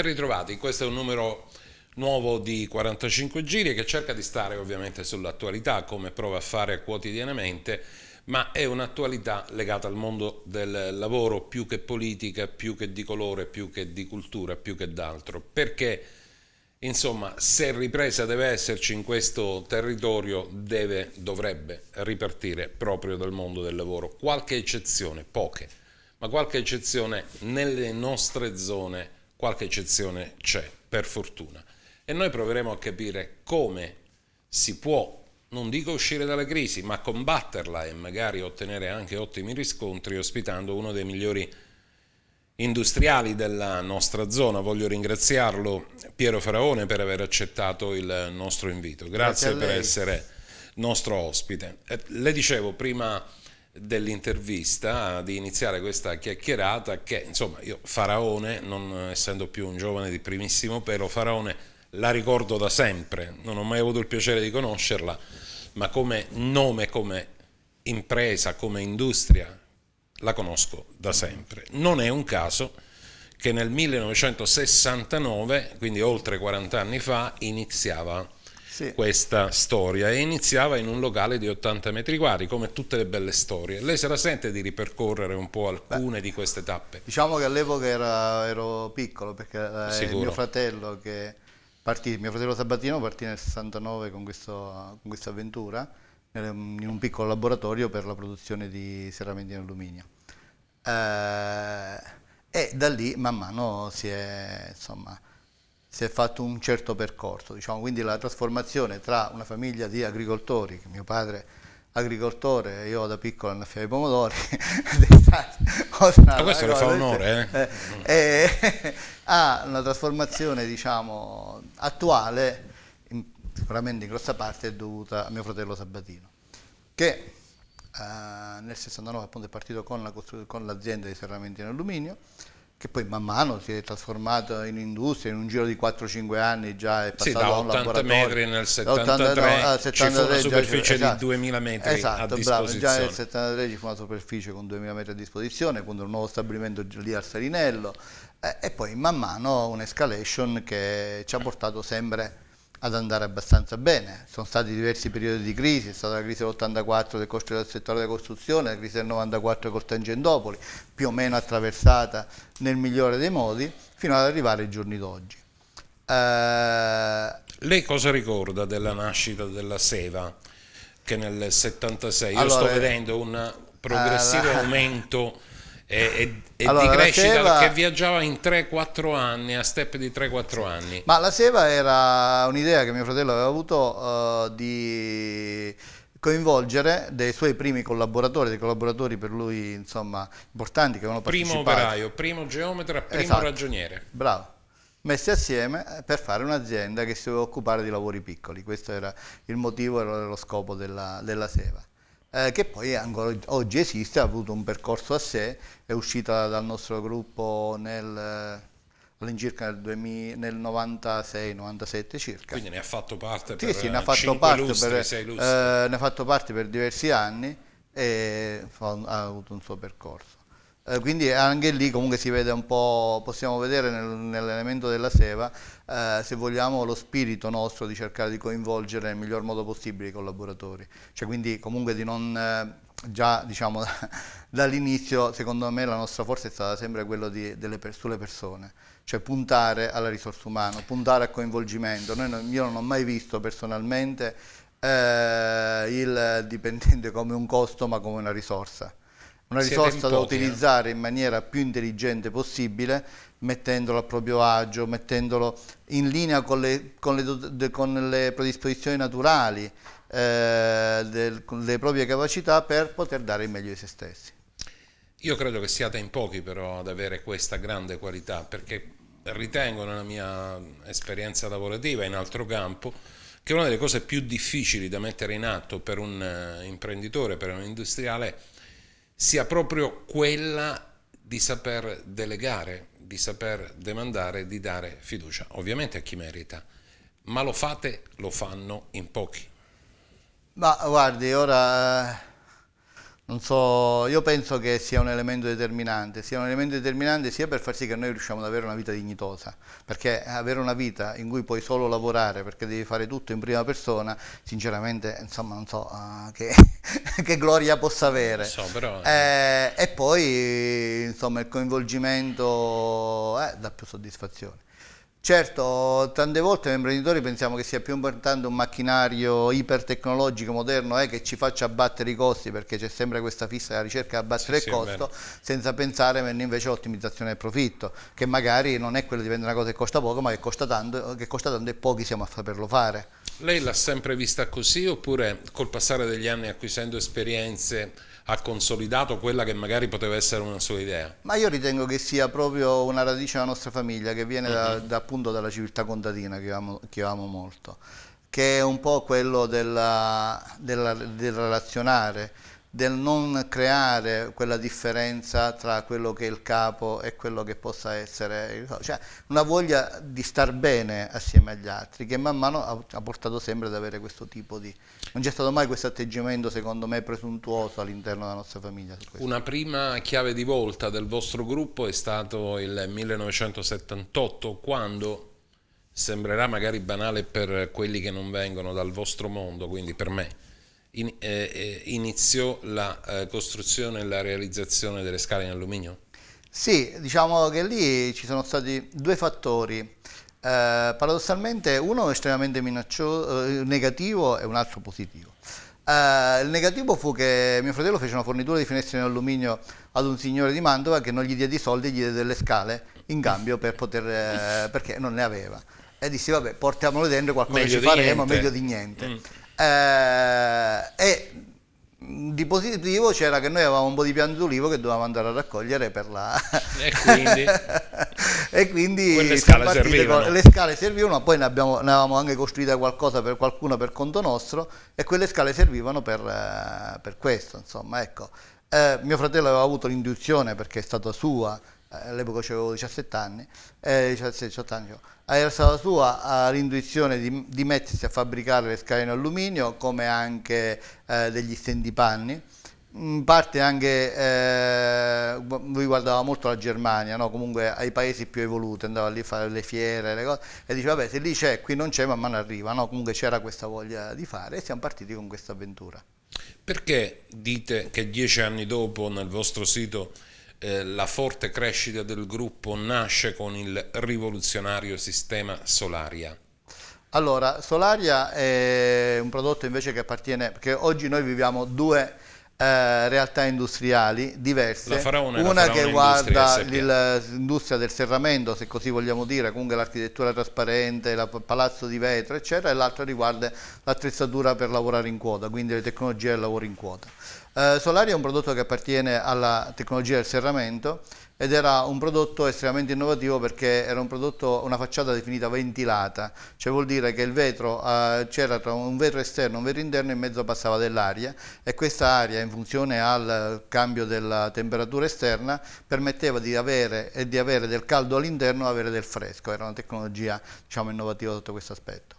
Ben ritrovati, questo è un numero nuovo di 45 giri che cerca di stare ovviamente sull'attualità come prova a fare quotidianamente, ma è un'attualità legata al mondo del lavoro più che politica, più che di colore, più che di cultura, più che d'altro, perché insomma se ripresa deve esserci in questo territorio deve, dovrebbe ripartire proprio dal mondo del lavoro, qualche eccezione, poche, ma qualche eccezione nelle nostre zone qualche eccezione c'è, per fortuna. E noi proveremo a capire come si può, non dico uscire dalla crisi, ma combatterla e magari ottenere anche ottimi riscontri ospitando uno dei migliori industriali della nostra zona. Voglio ringraziarlo Piero Faraone per aver accettato il nostro invito. Grazie, Grazie per essere nostro ospite. Eh, le dicevo prima dell'intervista, di iniziare questa chiacchierata che, insomma, io Faraone, non essendo più un giovane di primissimo pelo, Faraone la ricordo da sempre, non ho mai avuto il piacere di conoscerla, ma come nome, come impresa, come industria, la conosco da sempre. Non è un caso che nel 1969, quindi oltre 40 anni fa, iniziava sì. questa storia e iniziava in un locale di 80 metri quadri, come tutte le belle storie. Lei se la sente di ripercorrere un po' alcune Beh, di queste tappe? Diciamo che all'epoca ero piccolo perché eh, Sicuro. mio fratello che partì, mio fratello Sabatino partì nel 69 con, questo, con questa avventura in un piccolo laboratorio per la produzione di serramenti in alluminio. Eh, e da lì man mano si è insomma si è fatto un certo percorso, diciamo, quindi la trasformazione tra una famiglia di agricoltori, mio padre agricoltore, io da piccolo annaffiavo i pomodori, a questo le fa onore, eh? Eh, eh, ha una trasformazione diciamo, attuale, in, sicuramente in grossa parte è dovuta a mio fratello Sabatino, che eh, nel 69 appunto è partito con l'azienda la di serramenti in alluminio, che poi man mano si è trasformato in industria, in un giro di 4-5 anni già è passato sì, da 80 metri nel 73, a 73 ci fu una superficie esatto, di 2000 metri esatto, a disposizione. Bravo, già nel 73 ci fu una superficie con 2000 metri a disposizione, con un nuovo stabilimento lì al Salinello, eh, e poi man mano un'escalation che ci ha portato sempre ad andare abbastanza bene. Sono stati diversi periodi di crisi, è stata la crisi dell'84 del, del settore della costruzione, la crisi del 94 con Tangentopoli, più o meno attraversata nel migliore dei modi, fino ad arrivare ai giorni d'oggi. Eh... Lei cosa ricorda della nascita della Seva? Che nel 76, allora, io sto vedendo un eh, progressivo eh... aumento e, e allora, di crescita Seva... che viaggiava in 3-4 anni, a step di 3-4 anni. Ma la Seva era un'idea che mio fratello aveva avuto uh, di coinvolgere dei suoi primi collaboratori, dei collaboratori per lui insomma importanti che avevano primo partecipato. Primo operaio, primo geometra, primo esatto. ragioniere. Bravo messi assieme eh, per fare un'azienda che si doveva occupare di lavori piccoli, questo era il motivo, era lo scopo della, della SEVA eh, che poi ancora oggi esiste, ha avuto un percorso a sé, è uscita dal nostro gruppo nel all'incirca nel, 96-97 circa. Quindi ne ha fatto parte per sì, ne ha fatto parte lustri, per, eh, ne ha fatto parte per diversi anni e ha avuto un suo percorso. Eh, quindi anche lì comunque si vede un po', possiamo vedere nel, nell'elemento della seva, eh, se vogliamo, lo spirito nostro di cercare di coinvolgere nel miglior modo possibile i collaboratori, cioè quindi comunque di non... Eh, già diciamo dall'inizio secondo me la nostra forza è stata sempre quella di, per, sulle persone cioè puntare alla risorsa umana puntare al coinvolgimento non, io non ho mai visto personalmente eh, il dipendente come un costo ma come una risorsa una risorsa da eh. utilizzare in maniera più intelligente possibile, mettendolo a proprio agio, mettendolo in linea con le, con le, con le predisposizioni naturali, eh, del, con le proprie capacità per poter dare il meglio di se stessi. Io credo che siate in pochi però ad avere questa grande qualità, perché ritengo nella mia esperienza lavorativa in altro campo, che una delle cose più difficili da mettere in atto per un eh, imprenditore, per un industriale, è sia proprio quella di saper delegare, di saper demandare, di dare fiducia, ovviamente a chi merita, ma lo fate, lo fanno in pochi. Ma guardi, ora eh, non so, io penso che sia un elemento determinante, sia un elemento determinante sia per far sì che noi riusciamo ad avere una vita dignitosa, perché avere una vita in cui puoi solo lavorare, perché devi fare tutto in prima persona, sinceramente, insomma, non so uh, che, che, gloria possa avere. So, però... Eh. eh, e poi, insomma, il coinvolgimento eh, dà più soddisfazione. Certo, tante volte noi imprenditori pensiamo che sia più importante un macchinario ipertecnologico moderno eh, che ci faccia abbattere i costi perché c'è sempre questa fissa della ricerca di abbattere sì, il costo senza pensare invece all'ottimizzazione del profitto che magari non è quello di vendere una cosa che costa poco ma che costa tanto, che costa tanto e pochi siamo a saperlo fare. Lei l'ha sempre vista così oppure col passare degli anni acquisendo esperienze ha consolidato quella che magari poteva essere una sua idea. Ma io ritengo che sia proprio una radice della nostra famiglia che viene mm -hmm. da, mhm. da, appunto dalla civiltà contadina che io amo, che amo molto, che è un po' quello della, della, del relazionare del non creare quella differenza tra quello che è il capo e quello che possa essere, cioè una voglia di star bene assieme agli altri che man mano ha portato sempre ad avere questo tipo di... non c'è stato mai questo atteggiamento secondo me presuntuoso all'interno della nostra famiglia. Una prima chiave di volta del vostro gruppo è stato il 1978 quando sembrerà magari banale per quelli che non vengono dal vostro mondo, quindi per me in, eh, eh, iniziò la eh, costruzione e la realizzazione delle scale in alluminio? Sì, diciamo che lì ci sono stati due fattori. Eh, paradossalmente uno è estremamente minaccio- eh, negativo e un altro positivo. Eh, il negativo fu che mio fratello fece una fornitura di finestre in alluminio ad un signore di Mantova che non gli diede i soldi, e gli diede delle scale in cambio per poter, eh, perché non ne aveva. E disse vabbè portiamolo dentro, qualcosa meglio ci faremo, niente. meglio di niente. Mm eh, e di positivo c'era che noi avevamo un po' di piante d'ulivo che dovevamo andare a raccogliere per la... e quindi, e quindi scale con... le scale servivano, poi ne, abbiamo, ne, avevamo anche costruita qualcosa per qualcuno per conto nostro e quelle scale servivano per, eh, per questo, insomma, ecco. Eh, mio fratello aveva avuto l'induzione perché è stata sua, eh, all'epoca avevo 17 anni, eh, 17, 18 anni, era stata sua l'intuizione di, di, mettersi a fabbricare le scale in alluminio come anche eh, degli stendipanni in parte anche eh, lui guardava molto la Germania, no? comunque ai paesi più evoluti, andava lì a fare le fiere le cose, e diceva vabbè se lì c'è, qui non c'è, man mano arriva, no? comunque c'era questa voglia di fare e siamo partiti con questa avventura. Perché dite che dieci anni dopo nel vostro sito eh, la forte crescita del gruppo nasce con il rivoluzionario sistema Solaria. Allora, Solaria è un prodotto invece che appartiene, perché oggi noi viviamo due eh, realtà industriali diverse, una che guarda l'industria del serramento, se così vogliamo dire, comunque l'architettura trasparente, il palazzo di vetro, eccetera, e l'altra riguarda l'attrezzatura per lavorare in quota, quindi le tecnologie del lavoro in quota. Eh, Solari è un prodotto che appartiene alla tecnologia del serramento ed era un prodotto estremamente innovativo perché era un prodotto, una facciata definita ventilata, cioè vuol dire che il vetro eh, c'era tra un vetro esterno e un vetro interno e in mezzo passava dell'aria e questa aria in funzione al cambio della temperatura esterna permetteva di avere, di avere del caldo all'interno e avere del fresco, era una tecnologia diciamo, innovativa sotto questo aspetto.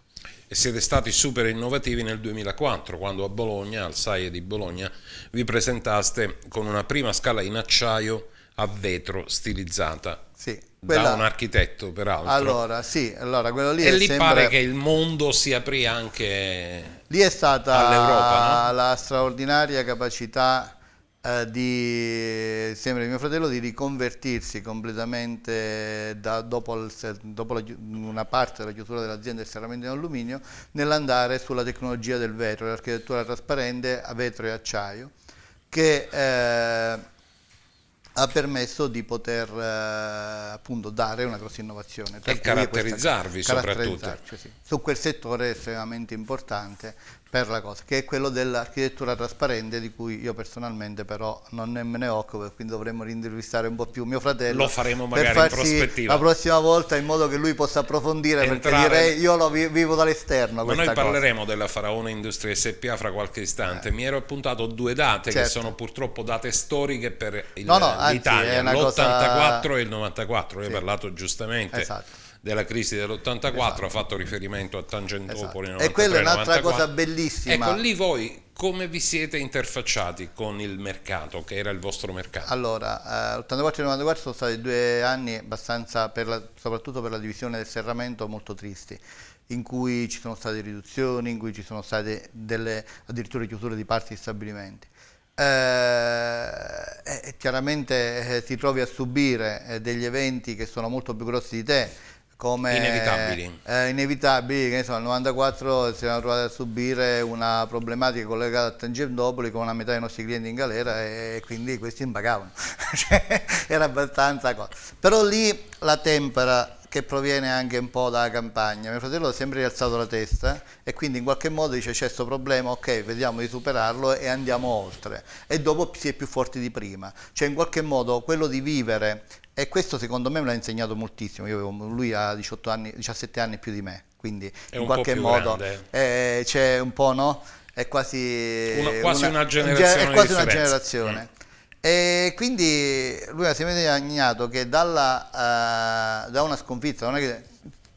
E siete stati super innovativi nel 2004 quando a Bologna, al SAIE di Bologna, vi presentaste con una prima scala in acciaio a vetro stilizzata. Sì. Quella... Da un architetto, peraltro. Allora, sì, allora quello lì. E lì sempre... pare che il mondo si aprì anche. Lì è stata no? la straordinaria capacità eh, di, sempre mio fratello, di riconvertirsi completamente da, dopo, il, dopo la, una parte della chiusura dell'azienda del serramento in alluminio, nell'andare sulla tecnologia del vetro, l'architettura trasparente a vetro e acciaio, che. Eh, ha permesso di poter eh, appunto dare una grossa innovazione. Per e caratterizzarvi questa, soprattutto. Sì, su quel settore estremamente importante per la cosa, che è quello dell'architettura trasparente di cui io personalmente però non me ne occupo e quindi dovremmo rintervistare un po' più mio fratello. Lo faremo magari per in prospettiva. La prossima volta in modo che lui possa approfondire Entrare... perché direi io lo vivo dall'esterno. Ma noi parleremo cosa. della Faraone Industria SPA fra qualche istante. Eh. Mi ero appuntato due date certo. che sono purtroppo date storiche per il, no, no, l'Italia, l'84 cosa... e il 94, sì. ha parlato giustamente. Esatto della crisi dell'84 esatto. ha fatto riferimento a Tangentopoli esatto. 93, e quella è un'altra 94. cosa bellissima ecco lì voi come vi siete interfacciati con il mercato che era il vostro mercato allora eh, 84 e 94 sono stati due anni abbastanza per la, soprattutto per la divisione del serramento molto tristi in cui ci sono state riduzioni, in cui ci sono state delle, addirittura chiusure di parti di stabilimenti. Eh, chiaramente eh, ti trovi a subire eh, degli eventi che sono molto più grossi di te come inevitabili. Eh, inevitabili, che insomma, nel 94 si erano trovati a subire una problematica collegata a Tangentopoli con la metà dei nostri clienti in galera e, quindi questi impagavano. Cioè, era abbastanza cosa. Però lì la tempera che proviene anche un po' dalla campagna. Mio fratello ha sempre rialzato la testa e quindi in qualche modo dice c'è questo problema, ok, vediamo di superarlo e andiamo oltre. E dopo si è più forti di prima. Cioè in qualche modo quello di vivere, e questo secondo me me l'ha insegnato moltissimo, Io, lui ha anni, 17 anni più di me, quindi è in qualche modo eh, c'è un po' no? È quasi una, quasi una, una generazione. È quasi una generazione. Mm. E quindi lui ha sempre insegnato che dalla, uh, da una sconfitta non è che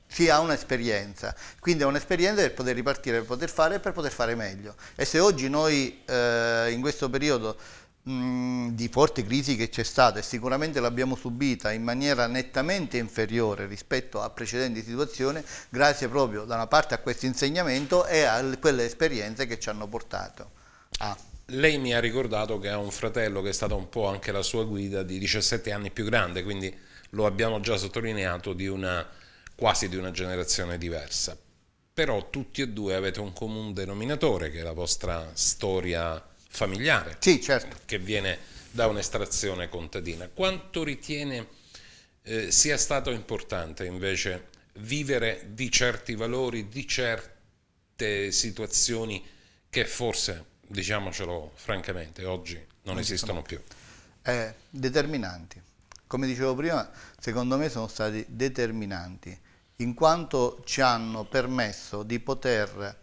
si ha un'esperienza, quindi è un'esperienza per poter ripartire, per poter fare e per poter fare meglio. E se oggi noi eh, in questo periodo mh, di forte crisi che c'è stata e sicuramente l'abbiamo subita in maniera nettamente inferiore rispetto a precedenti situazioni, grazie proprio da una parte a questo insegnamento e a quelle esperienze che ci hanno portato. Ah. Lei mi ha ricordato che ha un fratello che è stato un po' anche la sua guida di 17 anni più grande, quindi lo abbiamo già sottolineato di una, quasi di una generazione diversa. Però tutti e due avete un comune denominatore che è la vostra storia familiare. Sì, certo. Che viene da un'estrazione contadina. Quanto ritiene eh, sia stato importante invece vivere di certi valori, di certe situazioni che forse diciamocelo francamente, oggi non, non esistono, più. Eh, determinanti. Come dicevo prima, secondo me sono stati determinanti, in quanto ci hanno permesso di poter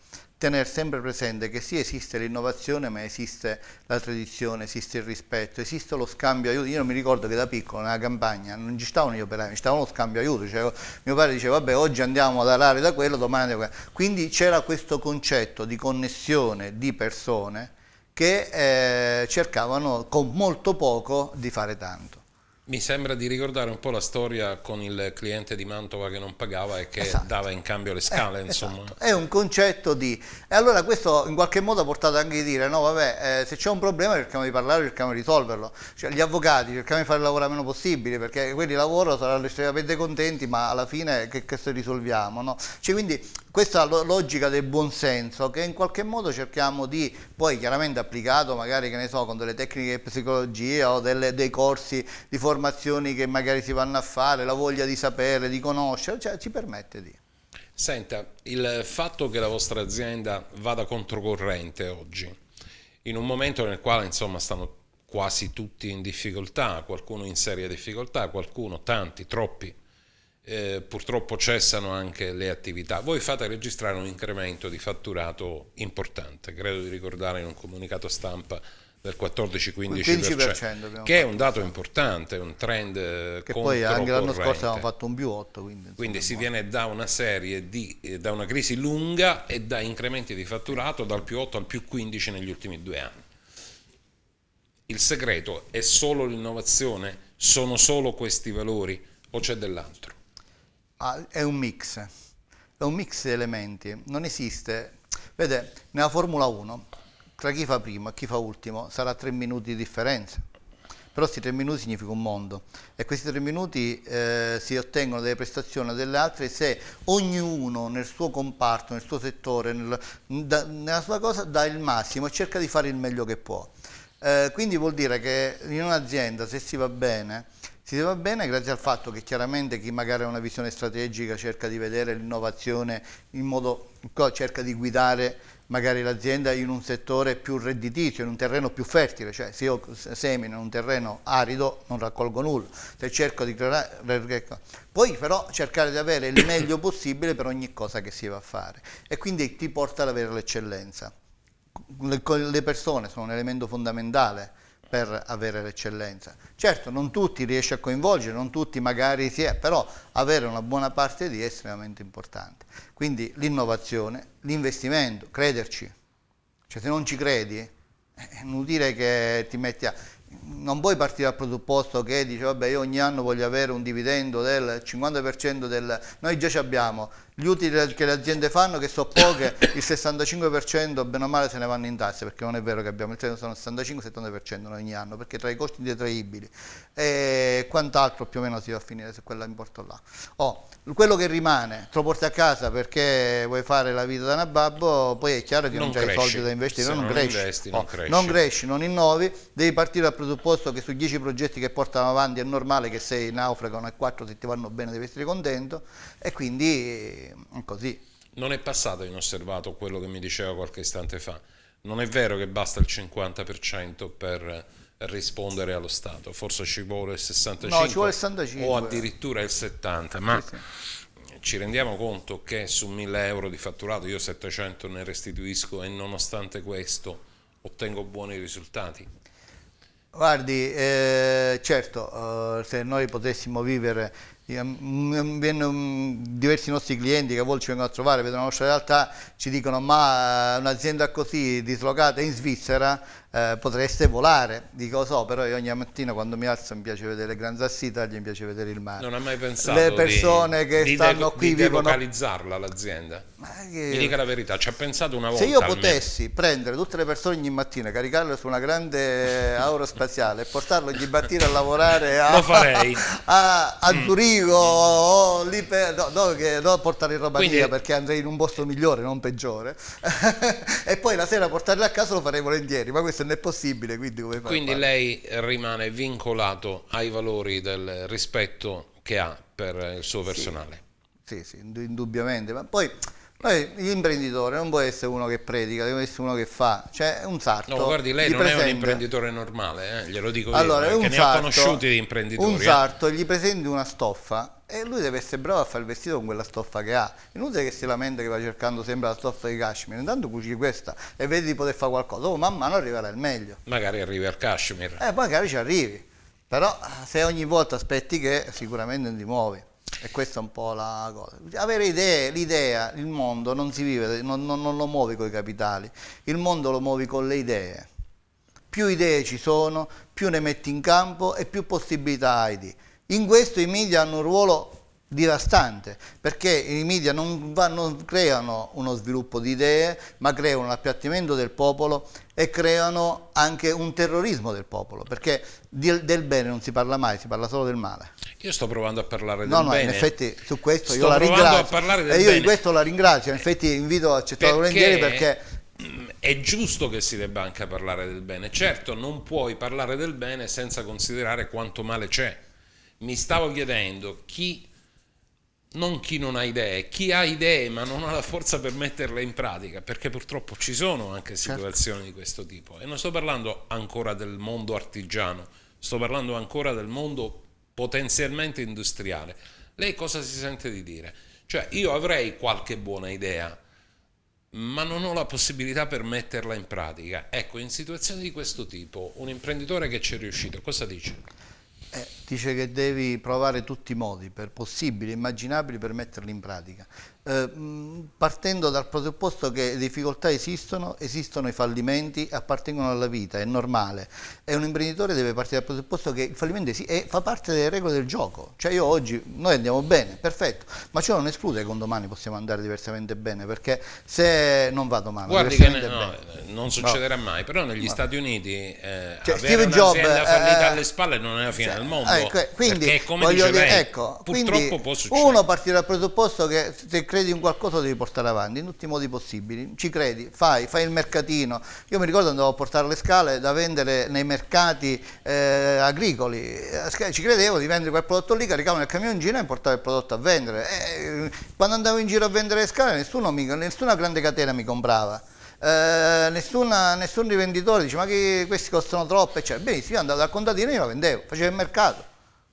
tenere sempre presente che sì esiste l'innovazione ma esiste la tradizione, esiste il rispetto, esiste lo scambio aiuto. Io mi ricordo che da piccolo nella campagna non ci stavano gli operai, ci stavano lo scambio aiuto, cioè, mio padre diceva vabbè oggi andiamo ad arare da quello, domani da quello. Quindi c'era questo concetto di connessione di persone che eh, cercavano con molto poco di fare tanto. Mi sembra di ricordare un po' la storia con il cliente di Mantova che non pagava e che esatto. dava in cambio le scale, eh, insomma. Esatto. È un concetto di... E allora questo in qualche modo ha portato anche a dire, no vabbè, eh, se c'è un problema cerchiamo di parlare, cerchiamo di risolverlo. Cioè, gli avvocati cerchiamo di fare il lavoro meno possibile, perché quelli lavorano saranno estremamente contenti, ma alla fine che, che se risolviamo, no? Cioè, quindi questa logica del buonsenso che in qualche modo cerchiamo di, poi chiaramente applicato magari, che ne so, con delle tecniche di psicologia o delle, dei corsi di formazione informazioni che magari si vanno a fare, la voglia di sapere, di conoscere, cioè ci permette di... Senta, il fatto che la vostra azienda vada controcorrente oggi, in un momento nel quale insomma stanno quasi tutti in difficoltà, qualcuno in seria difficoltà, qualcuno, tanti, troppi, eh, purtroppo cessano anche le attività. Voi fate registrare un incremento di fatturato importante, credo di ricordare in un comunicato stampa del 14-15%, che è un dato importante, un trend eh, che poi anche l'anno scorso abbiamo fatto un più 8. Quindi, quindi si viene da una serie di, eh, da una crisi lunga e da incrementi di fatturato dal più 8 al più 15 negli ultimi due anni. Il segreto è solo l'innovazione? Sono solo questi valori o c'è dell'altro? Ah, è un mix, è un mix di elementi, non esiste, vede, nella Formula 1 tra chi fa primo e chi fa ultimo sarà tre minuti di differenza. Però questi tre minuti significa un mondo e questi tre minuti eh, si ottengono delle prestazioni o delle altre se ognuno nel suo comparto, nel suo settore, nel, da, nella sua cosa dà il massimo e cerca di fare il meglio che può. Eh, quindi vuol dire che in un'azienda se si va bene, si va bene grazie al fatto che chiaramente chi magari ha una visione strategica cerca di vedere l'innovazione in modo cerca di guidare magari l'azienda in un settore più redditizio, in un terreno più fertile, cioè se io semino in un terreno arido non raccolgo nulla, se cerco di creare... Ecco. Poi però cercare di avere il meglio possibile per ogni cosa che si va a fare e quindi ti porta ad avere l'eccellenza. Le persone sono un elemento fondamentale per avere l'eccellenza. Certo, non tutti riesce a coinvolgere, non tutti magari si è, però avere una buona parte di è estremamente importante. Quindi l'innovazione, l'investimento, crederci. Cioè se non ci credi, è eh, inutile che ti metti a... Non puoi partire dal presupposto che dici, vabbè, io ogni anno voglio avere un dividendo del 50% del... Noi già ci abbiamo gli utili che le aziende fanno, che so poche, il 65% bene o male se ne vanno in tasse, perché non è vero che abbiamo il cioè, 65-70% ogni anno, perché tra i costi detraibili e quant'altro più o meno si va a finire su quell'importo là. Oh, quello che rimane te lo porti a casa perché vuoi fare la vita da nababbo, poi è chiaro che non, non hai soldi da investire, non, non, cresci, investi, oh, non, cresci. non cresci, non innovi, devi partire dal presupposto che su 10 progetti che portano avanti è normale che 6 naufragano e 4 se ti vanno bene devi essere contento e quindi eh, così. Non è passato inosservato quello che mi diceva qualche istante fa. Non è vero che basta il 50% per rispondere allo Stato, forse ci vuole il 65, no, 65. o addirittura il 70, ma sì, sì. ci rendiamo conto che su 1000 euro di fatturato io 700 ne restituisco e nonostante questo ottengo buoni risultati? Guardi, eh, certo, eh, se noi potessimo vivere Mm, mm, mm, diversi nostri clienti che a volte ci vengono a trovare, vedono la nostra realtà, ci dicono ma eh, un'azienda così dislocata in Svizzera eh, potreste volare. Dico so, però io ogni mattina quando mi alzo mi piace vedere Gran Sass gli piace vedere il mare. Non ha mai pensato Le persone di, che di stanno de- qui di vivono... delocalizzarla l'azienda. Che... Mi dica la verità, ci ha pensato una volta. Se io potessi almeno. prendere tutte le persone ogni mattina, caricarle su una grande aerospaziale e portarlo ogni mattina a lavorare a, Lo farei. a, a mm. Zurigo mm. o lì per, no, no, che, no, portare in Romania Quindi... perché andrei in un posto migliore, non peggiore. e poi la sera portarle a casa lo farei volentieri, ma questo questo non è possibile, quindi come fa? Quindi lei rimane vincolato ai valori del rispetto che ha per il suo personale. Sì, sì, sì indubbiamente, ma poi... Poi l'imprenditore non può essere uno che predica, deve essere uno che fa, cioè un sarto. No, guardi, lei non presenta... è un imprenditore normale, eh? glielo dico allora, io, eh, perché un sarto, ne ha conosciuti di imprenditori. Un eh. sarto eh? gli presenti una stoffa e lui deve essere bravo a fare il vestito con quella stoffa che ha. Inutile che si lamenta che va cercando sempre la stoffa di cashmere, intanto cuci questa e vedi di poter fare qualcosa, dopo oh, man mano arriverà il meglio. Magari arrivi al cashmere. Eh, magari ci arrivi, però eh, se ogni volta aspetti che sicuramente non ti muovi. E questa è un po' la cosa. Avere idee, l'idea, il mondo non si vive, non, non, non lo muovi con i capitali, il mondo lo muovi con le idee. Più idee ci sono, più ne metti in campo e più possibilità hai di in questo i media hanno un ruolo divastante, perché i media non, non, creano uno sviluppo di idee, ma creano l'appiattimento del popolo e creano anche un terrorismo del popolo, perché del, del, bene non si parla mai, si parla solo del male. Io sto provando a parlare del no, no, bene. in effetti su questo sto io la ringrazio. e io bene. in questo la ringrazio, in effetti invito a accettare volentieri perché è giusto che si debba anche parlare del bene. Certo, non puoi parlare del bene senza considerare quanto male c'è mi stavo chiedendo chi, non chi non ha idee, chi ha idee ma non ha la forza per metterle in pratica, perché purtroppo ci sono anche certo. situazioni certo. di questo tipo. E non sto parlando ancora del mondo artigiano, sto parlando ancora del mondo potenzialmente industriale. Lei cosa si sente di dire? Cioè io avrei qualche buona idea, ma non ho la possibilità per metterla in pratica. Ecco, in situazioni di questo tipo, un imprenditore che ci è riuscito, cosa dice? Eh, dice che devi provare tutti i modi per possibili, immaginabili per metterli in pratica. Eh, partendo dal presupposto che le difficoltà esistono, esistono i fallimenti, appartengono alla vita, è normale. E un imprenditore deve partire dal presupposto che il fallimento sì, e fa parte delle regole del gioco. Cioè io oggi, noi andiamo bene, perfetto, ma ciò non esclude che un domani possiamo andare diversamente bene, perché se non vado male, Guardi che ne, no, eh, non succederà no. mai, però negli no. Stati Uniti eh, cioè, Steve Jobs, fallita eh, eh, alle spalle non è la fine cioè, del mondo. Eh, quindi, perché come dice dire, lei, ecco, purtroppo quindi, può succedere. Uno partire dal presupposto che se credi in qualcosa devi portare avanti in tutti i modi possibili, ci credi, fai, fai il mercatino. Io mi ricordo andavo a portare le scale da vendere nei mercati eh, agricoli, eh, ci credevo di vendere quel prodotto lì, caricavo nel camioncino e portavo il prodotto a vendere. E, eh, quando andavo in giro a vendere le scale mi, nessuna grande catena mi comprava. Eh, nessuna, nessun rivenditore dice ma che questi costano troppo eccetera. benissimo io andavo dal contadino e la vendevo facevo il mercato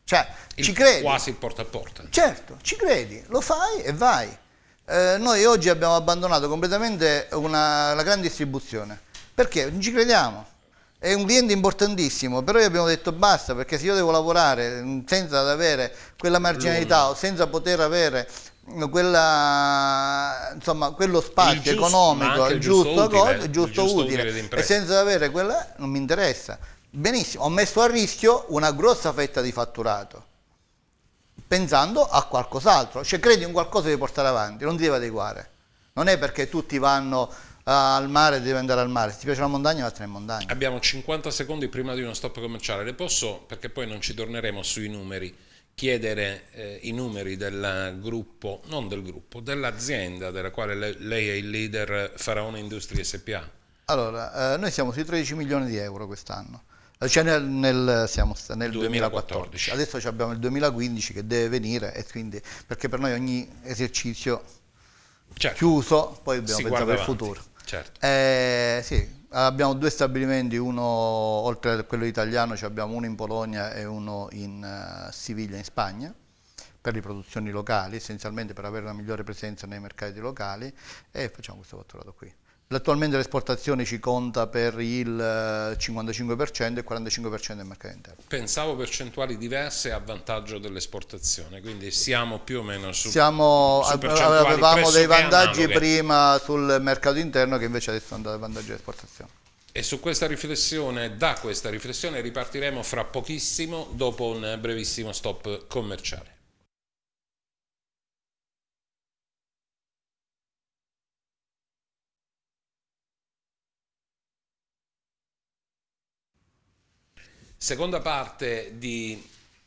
cioè il, ci credi quasi porta a porta certo ci credi lo fai e vai eh, noi oggi abbiamo abbandonato completamente una, la grande distribuzione. Perché? Non ci crediamo. È un cliente importantissimo, però io abbiamo detto basta, perché se io devo lavorare mm, senza avere quella marginalità o senza poter avere quella, insomma, quello spazio giusto, economico, il giusto, giusto, utile, cosa, giusto giusto utile, utile e senza avere quella non mi interessa. Benissimo, ho messo a rischio una grossa fetta di fatturato pensando a qualcos'altro, cioè credi in qualcosa devi portare avanti, non ti devi adeguare. Non è perché tutti vanno uh, al mare devi andare al mare, se ti piace la montagna vattene in montagna. Abbiamo 50 secondi prima di uno stop commerciale, le posso, perché poi non ci torneremo sui numeri, chiedere eh, i numeri del gruppo, non del gruppo, dell'azienda della quale le, lei è il leader Faraone Industrie SPA? Allora, eh, noi siamo sui 13 milioni di euro quest'anno. Cioè nel, nel, siamo nel 2014. adesso abbiamo il 2015 che deve venire e quindi, perché per noi ogni esercizio certo. chiuso poi dobbiamo si pensare al futuro. Certo. Eh, sì, abbiamo due stabilimenti, uno oltre a quello italiano, cioè abbiamo uno in Polonia e uno in uh, Siviglia in Spagna per le produzioni locali, essenzialmente per avere una migliore presenza nei mercati locali e facciamo questo fatturato qui. Attualmente l'esportazione ci conta per il 55% eh, e il 45% del mercato interno. Pensavo percentuali diverse a vantaggio dell'esportazione, quindi siamo più o meno su Siamo, su avevamo dei vantaggi analoghe. prima sul mercato interno che invece adesso andrà a vantaggio dell'esportazione. E su questa riflessione, da questa riflessione ripartiremo fra pochissimo dopo un brevissimo stop commerciale. Seconda parte di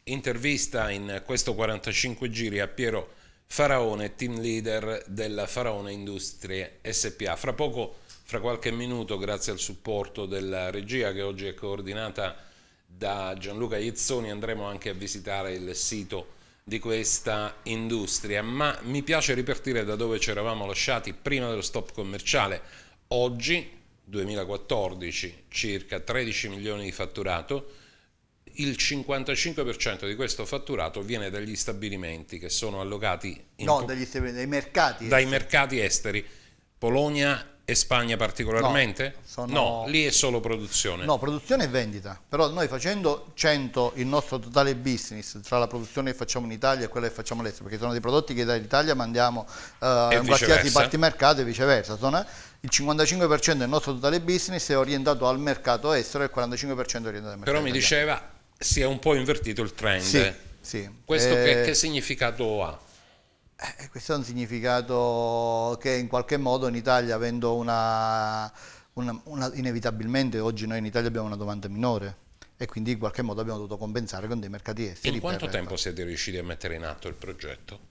intervista in questo 45 giri a Piero Faraone, team leader della Faraone Industrie SPA. Fra poco, fra qualche minuto, grazie al supporto della regia che oggi è coordinata da Gianluca Iezzoni, andremo anche a visitare il sito di questa industria. Ma mi piace ripartire da dove ci eravamo lasciati prima dello stop commerciale. Oggi, 2014, circa 13 milioni di fatturato, il 55% di questo fatturato viene dagli stabilimenti che sono allocati in no, dagli, dai mercati dai esteri. mercati esteri Polonia e Spagna particolarmente? No, sono... no, lì è solo produzione. No, produzione e vendita, però noi facendo 100 il nostro totale business tra la produzione che facciamo in Italia e quella che facciamo all'estero, perché sono dei prodotti che dall'Italia mandiamo eh, in qualsiasi parte mercato e viceversa, sono, eh, il 55% del nostro totale business è orientato al mercato estero e il 45% è orientato al mercato Però italiano. mi diceva si è un po' invertito il trend. Sì, eh. sì. Questo eh, che, che, significato ha? Eh, questo è un significato che in qualche modo in Italia avendo una, una, una, inevitabilmente oggi noi in Italia abbiamo una domanda minore e quindi in qualche modo abbiamo dovuto compensare con dei mercati esteri. In quanto tempo ecco. siete riusciti a mettere in atto il progetto?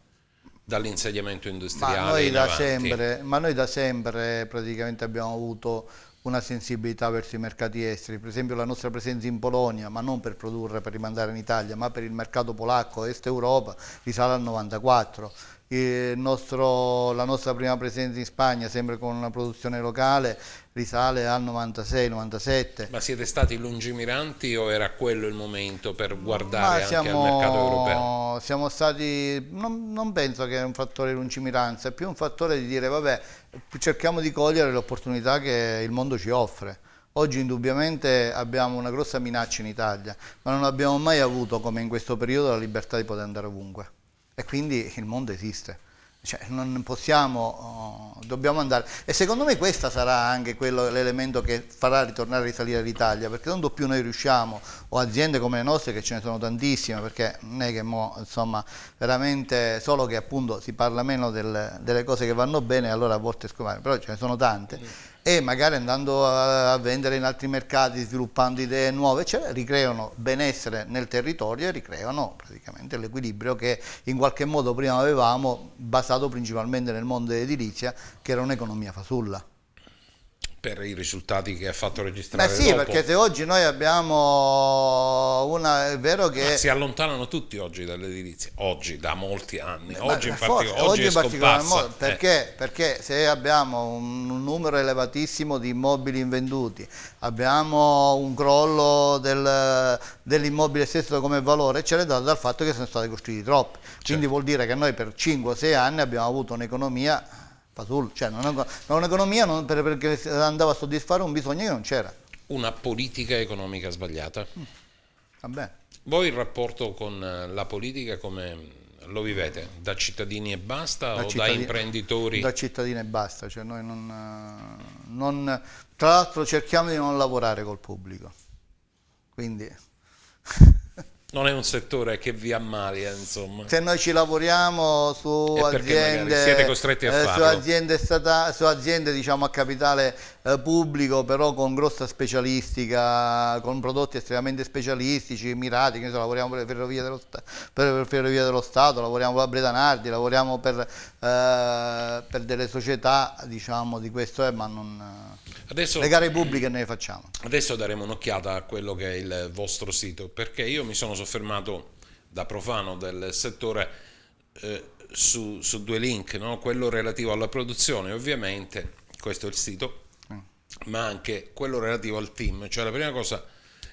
Dall'insediamento industriale? Ma noi, in da sempre, ma noi da sempre praticamente abbiamo avuto una sensibilità verso i mercati esteri, per esempio la nostra presenza in Polonia, ma non per produrre, per rimandare in Italia, ma per il mercato polacco, Est Europa, risale al 94 nostro, la nostra prima presenza in Spagna, sempre con una produzione locale, risale al 96-97. Ma siete stati lungimiranti o era quello il momento per guardare siamo, anche al mercato europeo? Siamo stati, non, non penso che è un fattore di lungimiranza, è più un fattore di dire vabbè, cerchiamo di cogliere l'opportunità che il mondo ci offre. Oggi indubbiamente abbiamo una grossa minaccia in Italia, ma non abbiamo mai avuto come in questo periodo la libertà di poter andare ovunque e quindi il mondo esiste. Cioè, non possiamo, oh, dobbiamo andare. E secondo me questo sarà anche l'elemento che farà ritornare a risalire l'Italia, perché quando più noi riusciamo, o aziende come le nostre, che ce ne sono tantissime, perché non è che mo, insomma, veramente solo che appunto si parla meno del, delle cose che vanno bene, allora a volte scomare, però ce ne sono tante e magari andando a vendere in altri mercati, sviluppando idee nuove, cioè, ricreano benessere nel territorio e ricreano praticamente l'equilibrio che in qualche modo prima avevamo basato principalmente nel mondo edilizia che era un'economia fasulla per i risultati che ha fatto registrare. Beh sì, dopo. perché se oggi noi abbiamo una... è vero che... Ma si allontanano tutti oggi dall'edilizia, oggi, da molti anni, Beh, oggi, in forse, oggi, oggi in particolare, eh. perché, eh. perché se abbiamo un numero elevatissimo di immobili invenduti, abbiamo un crollo del, dell'immobile stesso come valore, eccetera, dato dal fatto che sono stati costruiti troppi. Quindi certo. vuol dire che noi per 5 6 anni abbiamo avuto un'economia Fasul, cioè un'economia non, perché andava a soddisfare un bisogno che non c'era. Una politica economica sbagliata. Mm. Vabbè. Voi il rapporto con eh, la politica come lo vivete? Da cittadini e basta da o da imprenditori? Da cittadini e basta, cioè noi non, eh, non tra l'altro cerchiamo di non lavorare col pubblico, quindi non è un settore che vi ammalia, eh, insomma. Se noi ci lavoriamo su aziende, siete eh, su aziende, stata, su aziende diciamo, a capitale eh, pubblico, però con grossa specialistica, con prodotti estremamente specialistici, mirati, che so, lavoriamo per Ferrovie dello, per Ferrovie dello Stato, lavoriamo per la Bretanardi, lavoriamo per, eh, per delle società diciamo, di questo, eh, ma non... Adesso, le gare pubbliche ne facciamo. Adesso daremo un'occhiata a quello che è il vostro sito, perché io mi sono soffermato da profano del settore eh, su, su, due link, no? quello relativo alla produzione, ovviamente, questo è il sito, mm. ma anche quello relativo al team. Cioè la prima cosa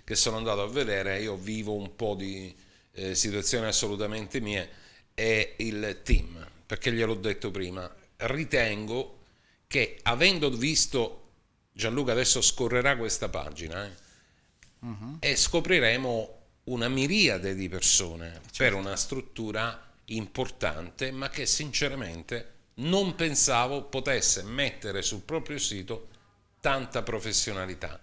che sono andato a vedere, io vivo un po' di eh, situazioni assolutamente mie, è il team, perché gliel'ho detto prima, ritengo che avendo visto Gianluca adesso scorrerà questa pagina eh, uh-huh. e scopriremo una miriade di persone certo. per una struttura importante, ma che sinceramente non pensavo potesse mettere sul proprio sito tanta professionalità.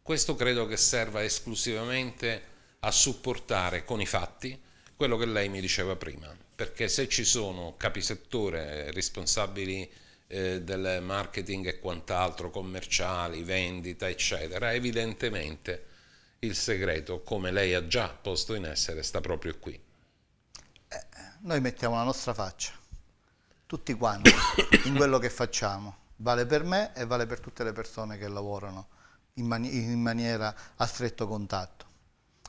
Questo credo che serva esclusivamente a supportare con i fatti quello che lei mi diceva prima, perché se ci sono capisettore, eh, responsabili eh, del marketing e quant'altro, commerciali, vendita, eccetera, evidentemente il segreto, come lei ha già posto in essere, sta proprio qui. Eh, eh noi mettiamo la nostra faccia, tutti quanti, in quello che facciamo. Vale per me e vale per tutte le persone che lavorano in, mani- in maniera a stretto contatto.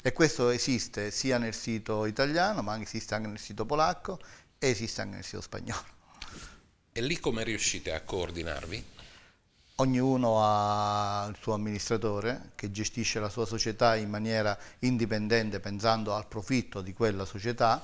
E questo esiste sia nel sito italiano, ma esiste anche nel sito polacco e esiste anche nel sito spagnolo. E lì come riuscite a coordinarvi? Ognuno ha il suo amministratore che gestisce la sua società in maniera indipendente pensando al profitto di quella società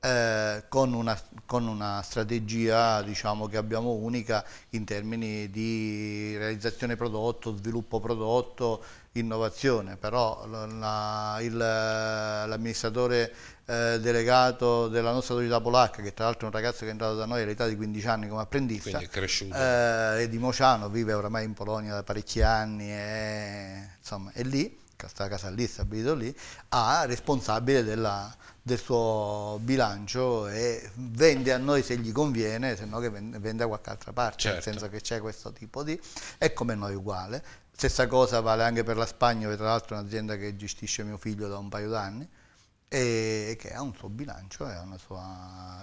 eh, con, una, con, una, strategia diciamo, che abbiamo unica in termini di realizzazione prodotto, sviluppo prodotto, innovazione, però l'amministratore eh, delegato della nostra autorità polacca, che tra l'altro è un ragazzo che è entrato da noi all'età di 15 anni come apprendista, è, eh, è, di Mociano, vive oramai in Polonia da parecchi anni, è, insomma è lì, sta a casa lì, stabilito lì, ha responsabile della, del suo bilancio e vende a noi se gli conviene, se no che vende a qualche altra parte, certo. nel senso che c'è questo tipo di... è come noi uguale, Stessa cosa vale anche per la Spagna, che tra l'altro è un'azienda che gestisce mio figlio da un paio d'anni e che ha un suo bilancio e ha una sua...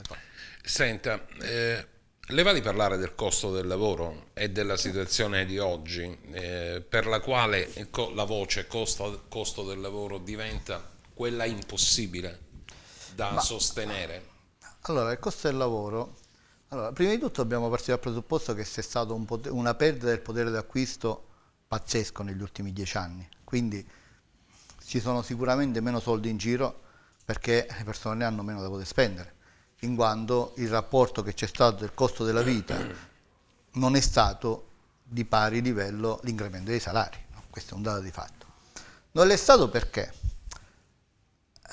Senta, eh, le va di parlare del costo del lavoro e della situazione di oggi, eh, per la quale la voce costo, costo del lavoro diventa quella impossibile da Ma, sostenere? Allora, il costo del lavoro... Allora, prima di tutto dobbiamo partire dal presupposto che c'è stata un una perdita del potere d'acquisto pazzesco negli ultimi dieci anni, quindi ci sono sicuramente meno soldi in giro perché le persone hanno meno da poter spendere, in quanto il rapporto che c'è stato del costo della vita non è stato di pari livello l'incremento dei salari, no? questo è un dato di fatto. Non l'è stato perché?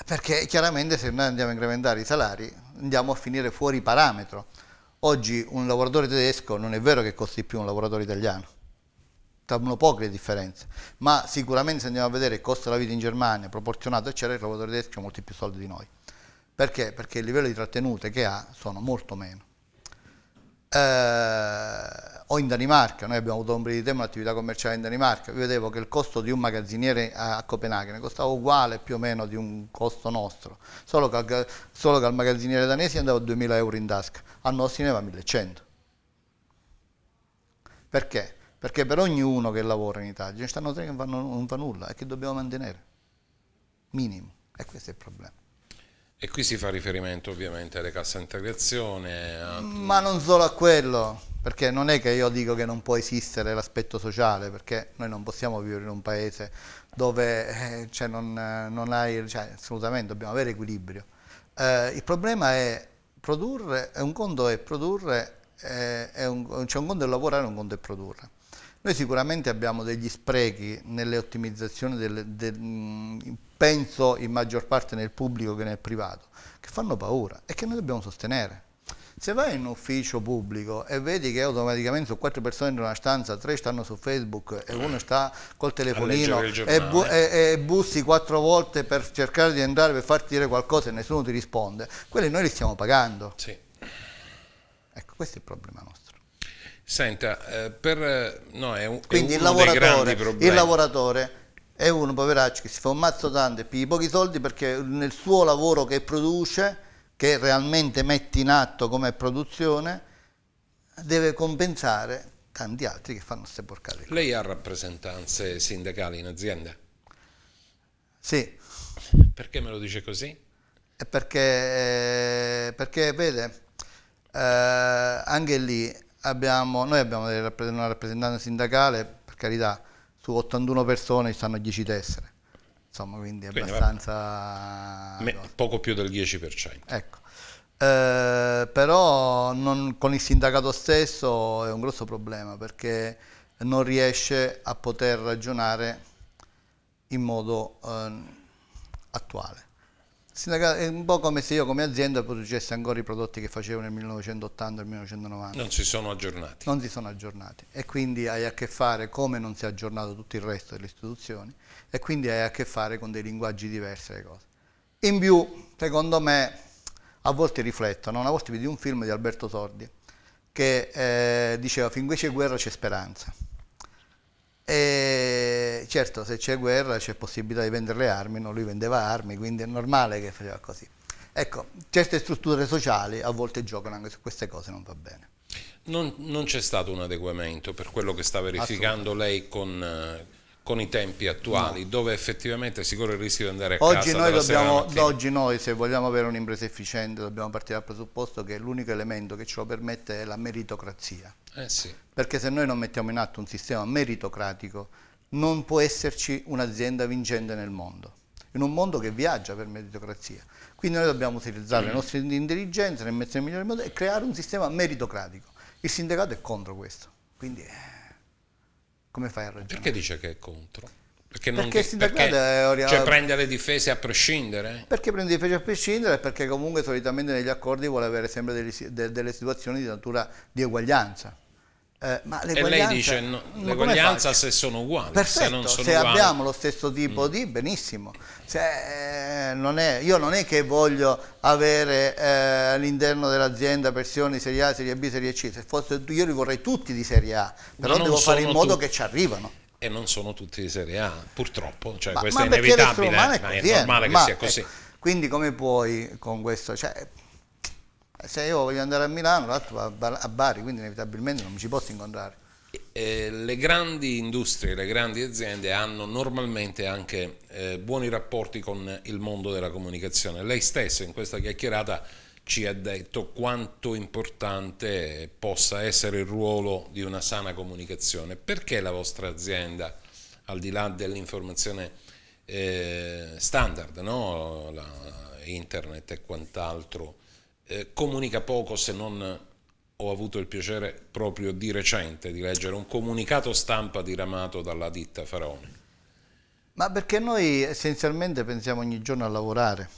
Perché chiaramente se noi andiamo a incrementare i salari andiamo a finire fuori parametro. Oggi un lavoratore tedesco non è vero che costi più un lavoratore italiano, tra uno poche le differenze, ma sicuramente se andiamo a vedere il costo della vita in Germania, proporzionato eccetera, il lavoratore tedesco ha molti più soldi di noi. Perché? Perché il livello di trattenute che ha sono molto meno. Eh, o in Danimarca, noi abbiamo avuto un periodo di tempo un'attività commerciale in Danimarca, io vedevo che il costo di un magazziniere a, a Copenaghen costava uguale più o meno di un costo nostro, solo che, al, solo che al magazziniere danese andava 2.000 euro in tasca, al nostro ne va 1.100. Perché? Perché per ognuno che lavora in Italia ce ne stanno tre che non, non fa nulla e che dobbiamo mantenere. Minimo. E questo è il problema. E qui si fa riferimento ovviamente alle casse integrazione. A... Ma non solo a quello, perché non è che io dico che non può esistere l'aspetto sociale, perché noi non possiamo vivere in un paese dove eh, cioè non, eh, non, hai, cioè, assolutamente dobbiamo avere equilibrio. Eh, il problema è produrre, un conto è produrre, eh, c'è un, cioè un conto è lavorare, un conto è produrre. Noi sicuramente abbiamo degli sprechi nelle ottimizzazioni, del, del, penso in maggior parte nel pubblico che nel privato, che fanno paura e che noi dobbiamo sostenere. Se vai in un ufficio pubblico e vedi che automaticamente sono quattro persone in una stanza, tre stanno su Facebook e uno sta col telefonino e, bu e, e, bussi quattro volte per cercare di entrare per farti dire qualcosa e nessuno ti risponde, quelli noi li stiamo pagando. Sì. Ecco, questo è il problema nostro. Senta, eh, per, eh, no, è un, Quindi è il, lavoratore, il lavoratore è uno poveraccio che si fa un mazzo tanto per i pochi soldi perché nel suo lavoro che produce, che realmente mette in atto come produzione, deve compensare tanti altri che fanno queste porcate. Lei ha rappresentanze sindacali in azienda? Sì. Perché me lo dice così? Perché, eh, perché vede, eh, anche lì abbiamo, noi abbiamo una rappresentanza sindacale, per carità, su 81 persone ci stanno 10 tessere, insomma quindi è quindi abbastanza... Me, poco più del 10%. Ecco. Eh, però non, con il sindacato stesso è un grosso problema perché non riesce a poter ragionare in modo eh, attuale. Sindacato è un po' come se io come azienda producessi ancora i prodotti che facevo nel 1980 e 1990. Non si sono aggiornati. Non si sono aggiornati e quindi hai a che fare come non si è aggiornato tutto il resto delle istituzioni e quindi hai a che fare con dei linguaggi diversi le cose. In più, secondo me, a volte riflettono, una volta vedi un film di Alberto Sordi che eh, diceva finché c'è guerra c'è speranza. E certo, se c'è guerra c'è possibilità di vendere le armi, no? lui vendeva armi, quindi è normale che faceva così. Ecco, certe strutture sociali a volte giocano anche su queste cose, non va bene. Non, non c'è stato un adeguamento per quello che sta verificando lei con, eh, con i tempi attuali, no. dove effettivamente si corre il rischio di andare a oggi casa noi dobbiamo, Oggi noi, se vogliamo avere un'impresa efficiente, dobbiamo partire dal presupposto che l'unico elemento che ce lo permette è la meritocrazia. Eh sì. Perché se noi non mettiamo in atto un sistema meritocratico, non può esserci un'azienda vincente nel mondo, in un mondo che viaggia per meritocrazia. Quindi noi dobbiamo utilizzare mm. le nostre intelligenze, le mettere in migliore modo e creare un sistema meritocratico. Il sindacato è contro questo. Quindi... Eh, come fai a ragionare? Perché dice che è contro? Perché, non perché, che, perché è orientato... cioè prende le difese a prescindere? Perché prende le difese a prescindere? Perché comunque solitamente negli accordi vuole avere sempre delle, delle situazioni di natura di eguaglianza. Eh, ma e lei dice no, l'eguaglianza se sono uguali. Perfetto, se, sono se uguali... abbiamo lo stesso tipo mm. di, benissimo. Se, eh, non è, io non è che voglio avere eh, all'interno dell'azienda persone serie A, serie B, serie C, se fosse, io li vorrei tutti di serie A, però devo fare in modo tu... che ci arrivano e non sono tutti di Serie A, purtroppo, cioè, ma, questo ma è inevitabile, è, eh, ma è eh. normale che ma, sia così. Eh, quindi come puoi con questo? Cioè, se io voglio andare a Milano, l'altro va a Bari, quindi inevitabilmente non mi ci posso incontrare. Eh, le grandi industrie, le grandi aziende hanno normalmente anche eh, buoni rapporti con il mondo della comunicazione. Lei stesso in questa chiacchierata ci ha detto quanto importante possa essere il ruolo di una sana comunicazione. Perché la vostra azienda, al di là dell'informazione eh, standard, no? la, internet e quant'altro, eh, comunica poco se non eh, ho avuto il piacere proprio di recente di leggere un comunicato stampa diramato dalla ditta Faraone. Ma perché noi essenzialmente pensiamo ogni giorno a lavorare.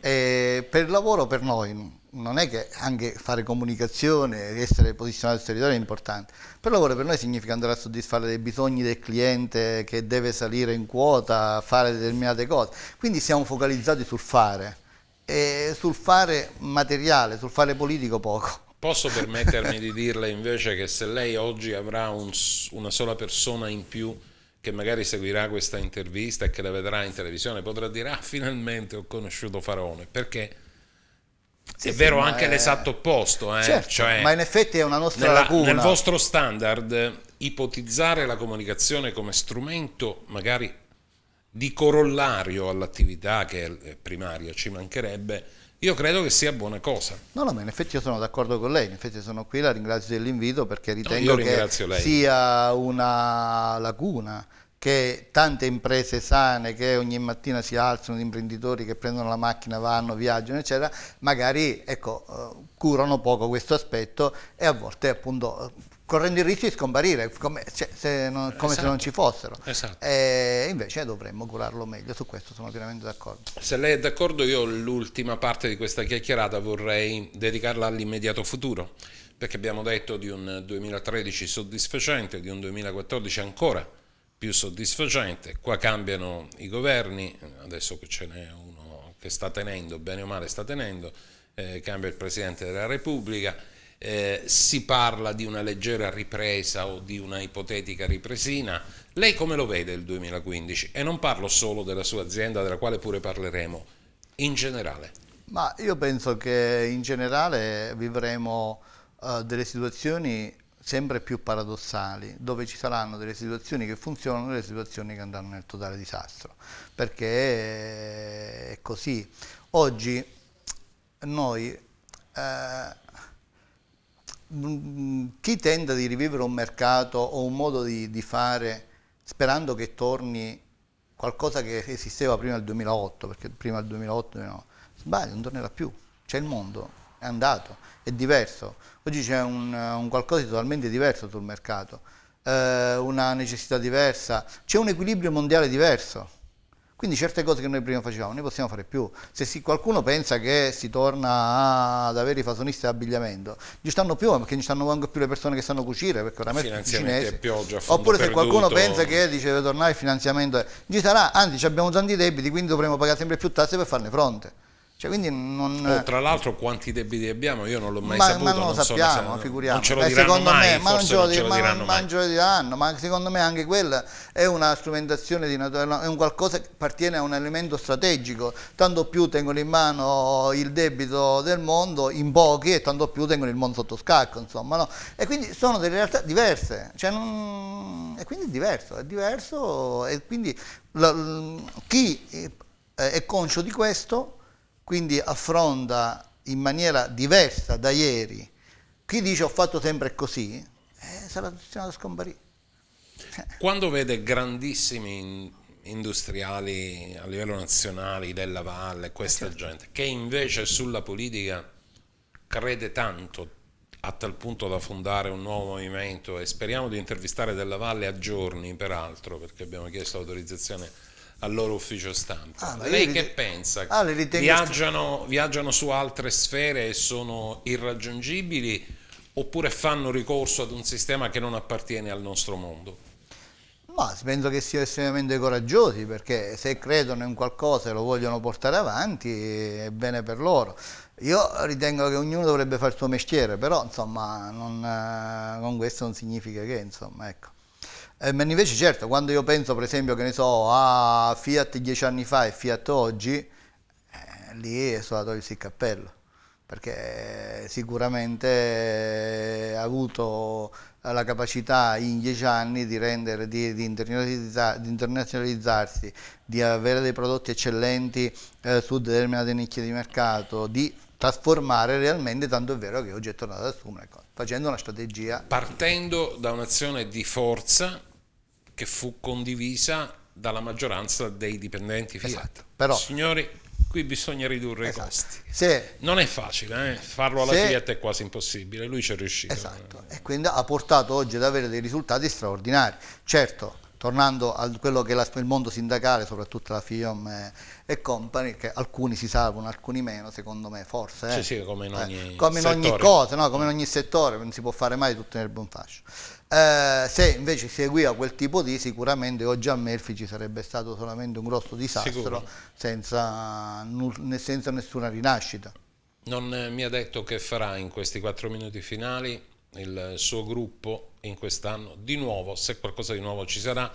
E per il lavoro per noi non è che anche fare comunicazione, essere posizionati sul territorio è importante. Per il lavoro per noi significa andare a soddisfare dei bisogni del cliente che deve salire in quota, fare determinate cose. Quindi siamo focalizzati sul fare e sul fare materiale, sul fare politico poco. Posso permettermi di dirle invece che se lei oggi avrà un, una sola persona in più che magari seguirà questa intervista e che la vedrà in televisione, potrà dire ah finalmente ho conosciuto Faraone, perché... Sì, è sì, vero anche è... l'esatto opposto, eh? certo, cioè, ma in effetti è una nostra nella, lacuna. Nel vostro standard, ipotizzare la comunicazione come strumento magari di corollario all'attività che è primaria, ci mancherebbe, io credo che sia buona cosa. No, no, ma in effetti io sono d'accordo con lei, in effetti sono qui, la ringrazio dell'invito perché ritengo no, che lei. sia una laguna che tante imprese sane che ogni mattina si alzano, gli imprenditori che prendono la macchina, vanno, viaggiano, eccetera, magari ecco, eh, curano poco questo aspetto e a volte appunto correndo il rischio di scomparire, come, cioè, se, non, come esatto. se, non, ci fossero. Esatto. E invece dovremmo curarlo meglio, su questo sono pienamente d'accordo. Se lei è d'accordo, io l'ultima parte di questa chiacchierata vorrei dedicarla all'immediato futuro, perché abbiamo detto di un 2013 soddisfacente, di un 2014 ancora più soddisfacente, qua cambiano i governi, adesso che ce n'è uno che sta tenendo, bene o male sta tenendo, eh, cambia il Presidente della Repubblica, eh, si parla di una leggera ripresa o di una ipotetica ripresina. Lei come lo vede il 2015? E non parlo solo della sua azienda, della quale pure parleremo, in generale. Ma io penso che in generale vivremo eh, delle situazioni sempre più paradossali, dove ci saranno delle situazioni che funzionano e delle situazioni che andranno nel totale disastro, perché è così. Oggi noi eh, chi tenta di rivivere un mercato o un modo di, di, fare sperando che torni qualcosa che esisteva prima del 2008, perché prima del 2008 no, sbaglio, non tornerà più, c'è il mondo, è andato, è diverso, oggi c'è un, un qualcosa di totalmente diverso sul mercato, eh, una necessità diversa, c'è un equilibrio mondiale diverso quindi certe cose che noi prima facevamo, noi possiamo fare più. Se si, qualcuno pensa che si torna ad avere i fasonisti d'abbigliamento, ci stanno più, perché ci stanno anche più le persone che sanno cucire, perché oramai è cinese. Pioggia, Oppure se qualcuno pensa che dice deve tornare il finanziamento, ci sarà, anzi abbiamo tanti debiti, quindi dovremo pagare sempre più tasse per farne fronte. Cioè, non... oh, tra l'altro quanti debiti abbiamo io non l'ho mai ma, saputo. Ma non lo non sappiamo, so, figuriamo. Non ce lo eh, diranno mai, me, ma non ce lo, dir, ma, diranno ma, ce lo diranno, ma secondo me anche quella è una strumentazione di natura, è un qualcosa che appartiene a un elemento strategico. Tanto più tengono in mano il debito del mondo in pochi e tanto più tengono il mondo sotto scacco, insomma. No? E quindi sono delle realtà diverse. Cioè non... E quindi è diverso, è diverso e quindi la, chi è conscio di questo quindi affronta in maniera diversa da ieri chi dice ho fatto sempre così, eh, sarà destinato a scomparire. Quando vede grandissimi industriali a livello nazionale, della Valle, questa eh, certo. gente, che invece sulla politica crede tanto, a tal punto da fondare un nuovo movimento e speriamo di intervistare Della Valle a giorni, peraltro, perché abbiamo chiesto l'autorizzazione al loro ufficio stampa. Ah, Lei che pensa? Ah, viaggiano, viaggiano su altre sfere e sono irraggiungibili oppure fanno ricorso ad un sistema che non appartiene al nostro mondo? Ma penso che siano estremamente coraggiosi perché se credono in qualcosa e lo vogliono portare avanti è bene per loro. Io ritengo che ognuno dovrebbe fare il suo mestiere, però insomma non, eh, con questo non significa che insomma ecco. Eh, invece certo, quando io penso per esempio che ne so a Fiat dieci anni fa e Fiat oggi, eh, lì è stato da togliersi il cappello, perché sicuramente eh, ha avuto la capacità in dieci anni di, rendere, di, di, internazionalizzar, di internazionalizzarsi, di avere dei prodotti eccellenti eh, su determinate nicchie di mercato, di trasformare realmente, tanto è vero che oggi è tornato ecco, ad assumere, facendo una strategia. Partendo da un'azione di forza che fu condivisa dalla maggioranza dei dipendenti Fiat. Esatto, però, Signori, qui bisogna ridurre esatto. i costi. Se, non è facile, eh? farlo alla se, Fiat è quasi impossibile, lui ci è riuscito. Esatto, e quindi ha portato oggi ad avere dei risultati straordinari. Certo, tornando a quello che è il mondo sindacale, soprattutto la FIOM e, e company, che alcuni si salvano, alcuni meno, secondo me, forse. Eh? Sì, sì, come in eh, ogni, eh, come in ogni cosa, no? come in ogni settore, non si può fare mai tutto nel buon fascio. Eh, se invece seguiva quel tipo di sicuramente oggi a Melfi ci sarebbe stato solamente un grosso disastro senza, senza, nessuna rinascita. Non eh, mi ha detto che farà in questi quattro minuti finali il suo gruppo in quest'anno, di nuovo, se qualcosa di nuovo ci sarà,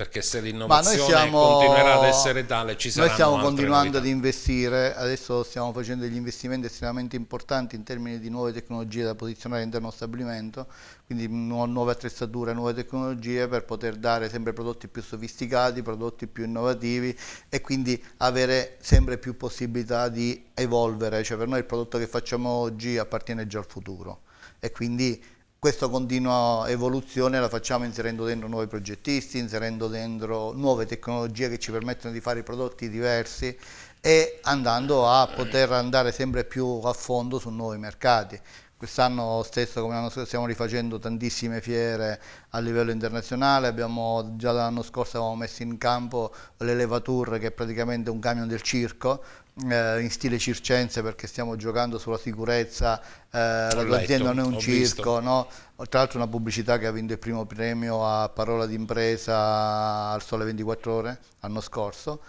perché se l'innovazione siamo, continuerà ad essere tale ci saranno Noi stiamo continuando novità. ad investire, adesso stiamo facendo degli investimenti estremamente importanti in termini di nuove tecnologie da posizionare all'interno dello stabilimento, quindi nuove attrezzature, nuove tecnologie per poter dare sempre prodotti più sofisticati, prodotti più innovativi e quindi avere sempre più possibilità di evolvere, cioè per noi il prodotto che facciamo oggi appartiene già al futuro e quindi questa continua evoluzione la facciamo inserendo dentro nuovi progettisti, inserendo dentro nuove tecnologie che ci permettono di fare prodotti diversi, e andando a poter andare sempre più a fondo su nuovi mercati. Quest'anno stesso, come l'anno scorso, stiamo rifacendo tantissime fiere a livello internazionale, abbiamo, già l'anno scorso avevamo messo in campo l'Elevatour che è praticamente un camion del circo, eh, in stile circense perché stiamo giocando sulla sicurezza, eh, l'azienda non è un circo, no? tra l'altro una pubblicità che ha vinto il primo premio a Parola d'impresa al Sole 24 ore l'anno scorso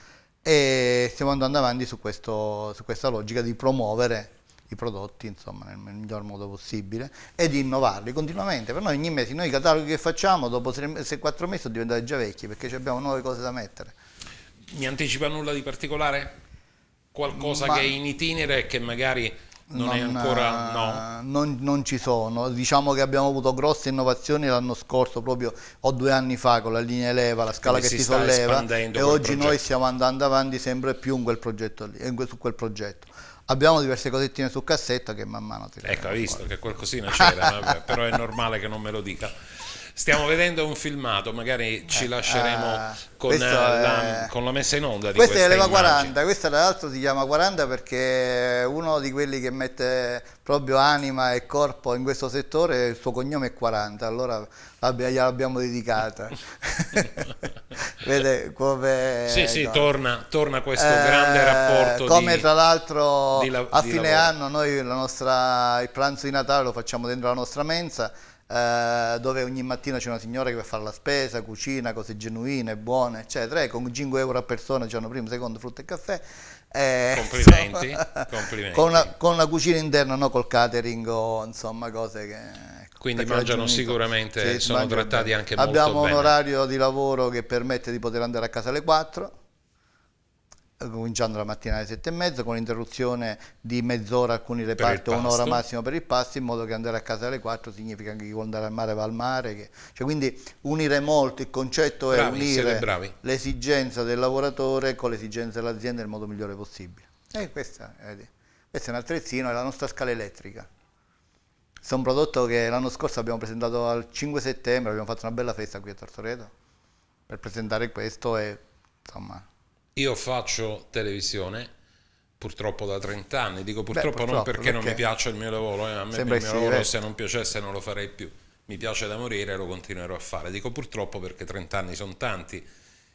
e stiamo andando avanti su, questo, su questa logica di promuovere i prodotti insomma, nel miglior modo possibile e di innovarli continuamente. Per noi ogni mese, noi i cataloghi che facciamo dopo 6-4 mesi sono diventati già vecchi perché abbiamo nuove cose da mettere. Mi anticipa nulla di particolare? Qualcosa Ma... che è in itinere e che magari non, non, è ancora eh, no. Non, non, ci sono. Diciamo che abbiamo avuto grosse innovazioni l'anno scorso, proprio o due anni fa con la linea eleva, la scala Come che si, si solleva e oggi progetto. noi stiamo andando avanti sempre più in quel progetto lì, in quel, su quel progetto. Abbiamo diverse cosettine su cassetta che man mano ti Ecco, hai visto fuori. che qualcosina c'era, però è normale che non me lo dica stiamo vedendo un filmato, magari ci eh, lasceremo ah, con, eh, la, è... con, la, messa in onda di questa, questa è l'Eva 40, questa tra l'altro si chiama 40 perché uno di quelli che mette proprio anima e corpo in questo settore, il suo cognome è 40, allora gliel'abbiamo dedicata. Vede come... Sì, sì, no. torna, torna, questo eh, grande rapporto. Come di, tra l'altro a fine lavoro. anno noi nostra, il pranzo di Natale lo facciamo dentro la nostra mensa eh, dove ogni mattina c'è una signora che va a fare la spesa, cucina, cose genuine, buone, eccetera, e ecco, con 5 euro a persona, giorno primo, secondo, frutta e caffè. Eh, complimenti, insomma, complimenti. Con, una, con, una, cucina interna, no col catering o insomma cose che... Ecco, Quindi mangiano sicuramente, sì, sono mangiano trattati bene. anche Abbiamo molto bene. Abbiamo un orario di lavoro che permette di poter andare a casa alle 4 eh, cominciando la mattina alle sette e mezza con l'interruzione di mezz'ora alcuni reparti un'ora massimo per il pasto in modo che andare a casa alle quattro significa anche che andare al mare va al mare che... cioè, quindi unire molto il concetto è bravi, unire l'esigenza del lavoratore con l'esigenza dell'azienda nel modo migliore possibile e questa, questa è un attrezzino è la nostra scala elettrica è un prodotto che l'anno scorso abbiamo presentato al 5 settembre abbiamo fatto una bella festa qui a Tortoreto per presentare questo e insomma io faccio televisione purtroppo da 30 anni, dico purtroppo, Beh, purtroppo non perché, perché, non mi piaccia il mio lavoro, eh, a me Sembra il mio lavoro eh. se non piacesse non lo farei più, mi piace da morire e lo continuerò a fare, dico purtroppo perché 30 anni sono tanti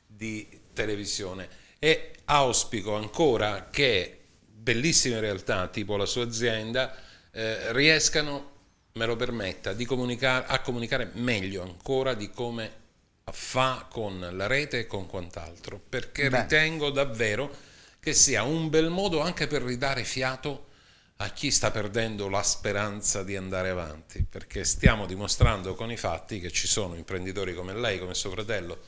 di televisione e auspico ancora che bellissime realtà tipo la sua azienda eh, riescano, me lo permetta, comunicare, a comunicare meglio ancora di come fa con la rete e con quant'altro, perché Beh. ritengo davvero che sia un bel modo anche per ridare fiato a chi sta perdendo la speranza di andare avanti, perché stiamo dimostrando con i fatti che ci sono imprenditori come lei, come suo fratello,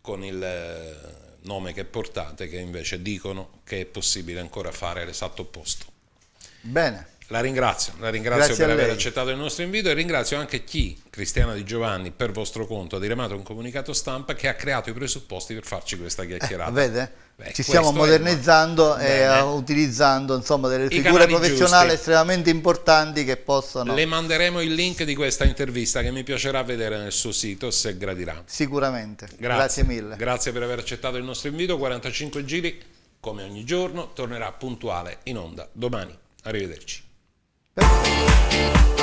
con il eh, nome che portate, che invece dicono che è possibile ancora fare l'esatto opposto. Bene. La ringrazio, la ringrazio Grazie per aver accettato il nostro invito e ringrazio anche chi, Cristiana Di Giovanni, per vostro conto ha diramato un comunicato stampa che ha creato i presupposti per farci questa eh, chiacchierata. Eh, vede? Beh, Ci stiamo modernizzando è... e Bene. Eh, utilizzando insomma, delle figure professionali giusti. estremamente importanti che possono... Le manderemo il link di questa intervista che mi piacerà vedere nel suo sito se gradirà. Sicuramente, grazie, grazie mille. Grazie per aver accettato il nostro invito, 45 giri come ogni giorno, tornerà puntuale in onda domani. Arrivederci. Thank you.